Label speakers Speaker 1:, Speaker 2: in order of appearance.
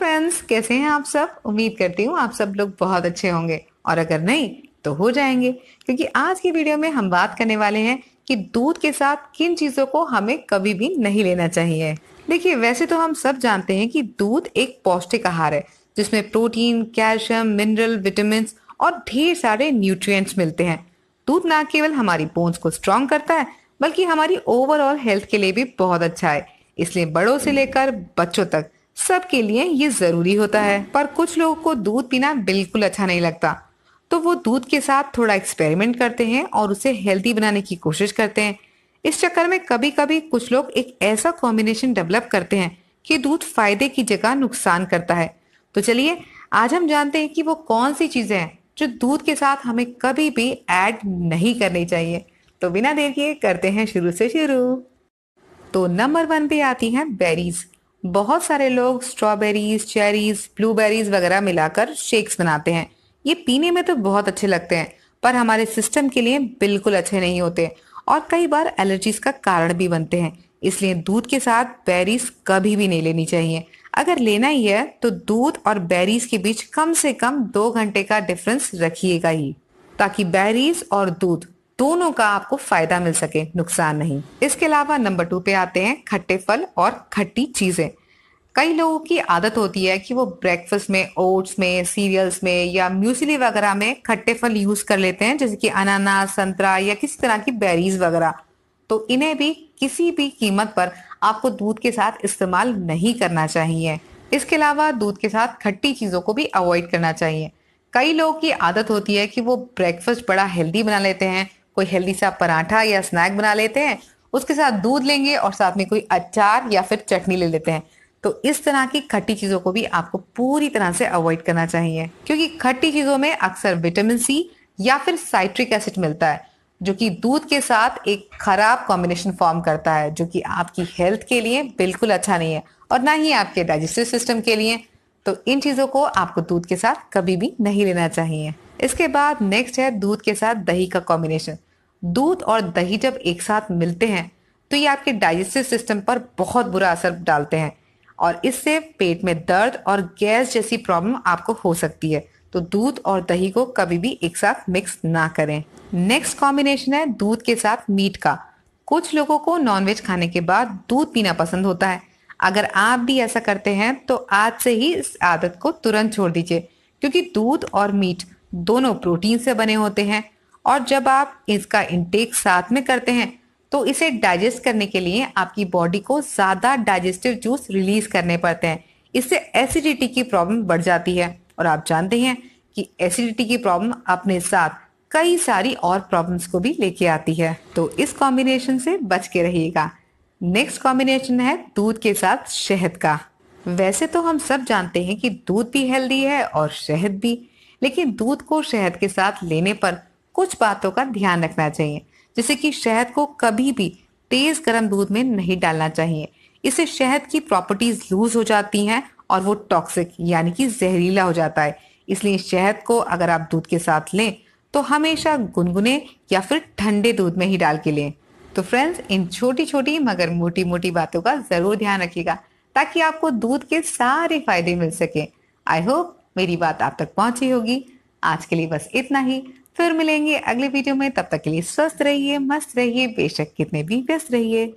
Speaker 1: friends कैसे हैं आप सब उम्मीद करती हूँ आप सब लोग बहुत अच्छे होंगे और अगर नहीं तो हो जाएंगे क्योंकि आज की वीडियो में हम बात करने वाले हैं कि दूध के साथ किन चीज़ों को हमें कभी भी नहीं लेना चाहिए देखिए वैसे तो हम सब जानते हैं कि दूध एक पौष्टिक आहार है जिसमें प्रोटीन कैल्शियम मिनरल विटामिन और ढेर सारे न्यूट्रिएंट्स मिलते हैं दूध ना केवल हमारी बोन्स को स्ट्रॉन्ग करता है बल्कि हमारी ओवरऑल हेल्थ के लिए भी बहुत अच्छा है इसलिए बड़ों से लेकर बच्चों तक सबके लिए ये ज़रूरी होता है पर कुछ लोगों को दूध पीना बिल्कुल अच्छा नहीं लगता तो वो दूध के साथ थोड़ा एक्सपेरिमेंट करते हैं और उसे हेल्दी बनाने की कोशिश करते हैं इस चक्कर में कभी कभी कुछ लोग एक ऐसा कॉम्बिनेशन डेवलप करते हैं कि दूध फायदे की जगह नुकसान करता है तो चलिए आज हम जानते हैं कि वो कौन सी चीज़ें हैं जो दूध के साथ हमें कभी भी ऐड नहीं करनी चाहिए तो बिना देर किए करते हैं शुरू से शुरू तो नंबर वन पे आती हैं बेरीज बहुत सारे लोग स्ट्रॉबेरीज चेरीज ब्लूबेरीज वगैरह मिलाकर शेक्स बनाते हैं ये पीने में तो बहुत अच्छे लगते हैं पर हमारे सिस्टम के लिए बिल्कुल अच्छे नहीं होते और कई बार एलर्जीज का कारण भी बनते हैं इसलिए दूध के साथ बेरीज कभी भी नहीं लेनी चाहिए अगर लेना ही है तो दूध और बेरीज के बीच कम से कम दो घंटे का डिफरेंस रखिएगा ही ताकि बेरीज और दूध दोनों का आपको फायदा मिल सके नुकसान नहीं इसके अलावा नंबर टू पे आते हैं खट्टे फल और खट्टी चीजें कई लोगों की आदत होती है कि वो ब्रेकफास्ट में ओट्स में सीरियल्स में या म्यूसली वगैरह में खट्टे फल यूज कर लेते हैं जैसे कि अनानास संतरा या किसी तरह की बेरीज वगैरह तो इन्हें भी किसी भी कीमत पर आपको दूध के साथ इस्तेमाल नहीं करना चाहिए इसके अलावा दूध के साथ खट्टी चीज़ों को भी अवॉइड करना चाहिए कई लोगों की आदत होती है कि वो ब्रेकफास्ट बड़ा हेल्दी बना लेते हैं कोई हेल्दी सा पराठा या स्नैक बना लेते हैं उसके साथ दूध लेंगे और साथ में कोई अचार या फिर चटनी ले लेते हैं तो इस तरह की खट्टी चीज़ों को भी आपको पूरी तरह से अवॉइड करना चाहिए क्योंकि खट्टी चीज़ों में अक्सर विटामिन सी या फिर साइट्रिक एसिड मिलता है जो कि दूध के साथ एक खराब कॉम्बिनेशन फॉर्म करता है जो कि आपकी हेल्थ के लिए बिल्कुल अच्छा नहीं है और ना ही आपके डाइजेस्टिव सिस्टम के लिए तो इन चीज़ों को आपको दूध के साथ कभी भी नहीं लेना चाहिए इसके बाद नेक्स्ट है दूध के साथ दही का कॉम्बिनेशन दूध और दही जब एक साथ मिलते हैं तो ये आपके डाइजेस्टिव सिस्टम पर बहुत बुरा असर डालते हैं और इससे पेट में दर्द और गैस जैसी प्रॉब्लम आपको हो सकती है तो दूध और दही को कभी भी एक साथ मिक्स ना करें नेक्स्ट कॉम्बिनेशन है दूध के साथ मीट का कुछ लोगों को नॉनवेज खाने के बाद दूध पीना पसंद होता है अगर आप भी ऐसा करते हैं तो आज से ही इस आदत को तुरंत छोड़ दीजिए क्योंकि दूध और मीट दोनों प्रोटीन से बने होते हैं और जब आप इसका इंटेक साथ में करते हैं तो इसे डाइजेस्ट करने के लिए आपकी बॉडी को ज़्यादा डाइजेस्टिव जूस रिलीज करने पड़ते हैं इससे एसिडिटी की प्रॉब्लम बढ़ जाती है और आप जानते हैं कि एसिडिटी की प्रॉब्लम अपने साथ कई सारी और प्रॉब्लम्स को भी लेके आती है तो इस कॉम्बिनेशन से बच के रहिएगा नेक्स्ट कॉम्बिनेशन है दूध के साथ शहद का वैसे तो हम सब जानते हैं कि दूध भी हेल्दी है और शहद भी लेकिन दूध को शहद के साथ लेने पर कुछ बातों का ध्यान रखना चाहिए जैसे कि शहद को कभी भी तेज गर्म दूध में नहीं डालना चाहिए इससे शहद की प्रॉपर्टीज लूज हो जाती हैं और वो टॉक्सिक यानी कि जहरीला हो जाता है इसलिए शहद को अगर आप दूध के साथ लें तो हमेशा गुनगुने या फिर ठंडे दूध में ही डाल के लें तो फ्रेंड्स इन छोटी छोटी मगर मोटी मोटी बातों का जरूर ध्यान रखिएगा ताकि आपको दूध के सारे फायदे मिल सके आई होप मेरी बात आप तक पहुंची होगी आज के लिए बस इतना ही फिर मिलेंगे अगले वीडियो में तब तक के लिए स्वस्थ रहिए मस्त रहिए बेशक कितने भी व्यस्त रहिए